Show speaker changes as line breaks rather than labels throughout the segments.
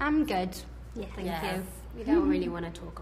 I'm good. Yeah, thank yes. you. We don't really mm-hmm. want to talk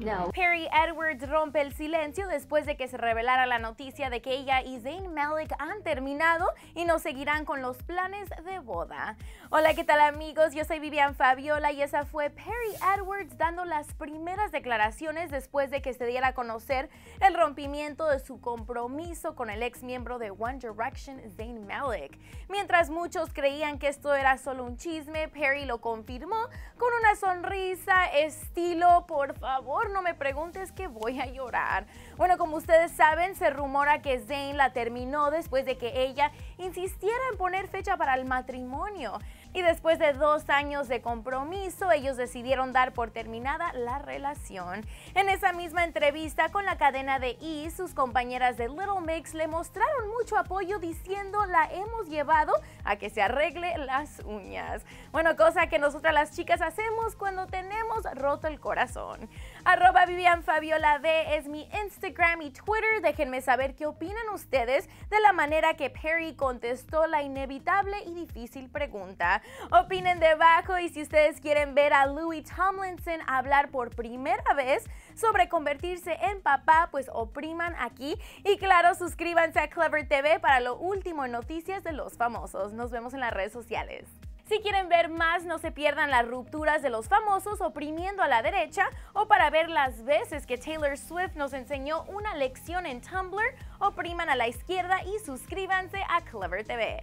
No. Perry Edwards rompe el silencio después de que se revelara la noticia de que ella y Zayn Malik han terminado y no seguirán con los planes de boda. Hola, ¿qué tal amigos? Yo soy Vivian Fabiola y esa fue Perry Edwards dando las primeras declaraciones después de que se diera a conocer el rompimiento de su compromiso con el ex miembro de One Direction, Zayn Malik. Mientras muchos creían que esto era solo un chisme, Perry lo confirmó con una sonrisa estilo, por favor, no me preguntes que voy a llorar. Bueno, como ustedes saben, se rumora que Zayn la terminó después de que ella insistiera en poner fecha para el matrimonio y después de dos años de compromiso, ellos decidieron dar por terminada la relación. En esa misma entrevista con la cadena de E, sus compañeras de Little Mix le mostraron mucho apoyo diciendo la hemos llevado a que se arregle las uñas. Bueno, cosa que nosotras las chicas hacemos cuando tenemos roto el corazón. Arroba Vivian Fabiola B es mi Instagram y Twitter. Déjenme saber qué opinan ustedes de la manera que Perry contestó la inevitable y difícil pregunta. Opinen debajo y si ustedes quieren ver a Louis Tomlinson hablar por primera vez sobre convertirse en papá, pues opriman aquí. Y claro, suscríbanse a Clever TV para lo último en noticias de los famosos. Nos vemos en las redes sociales. Si quieren ver más, no se pierdan las rupturas de los famosos oprimiendo a la derecha o para ver las veces que Taylor Swift nos enseñó una lección en Tumblr, opriman a la izquierda y suscríbanse a Clever TV.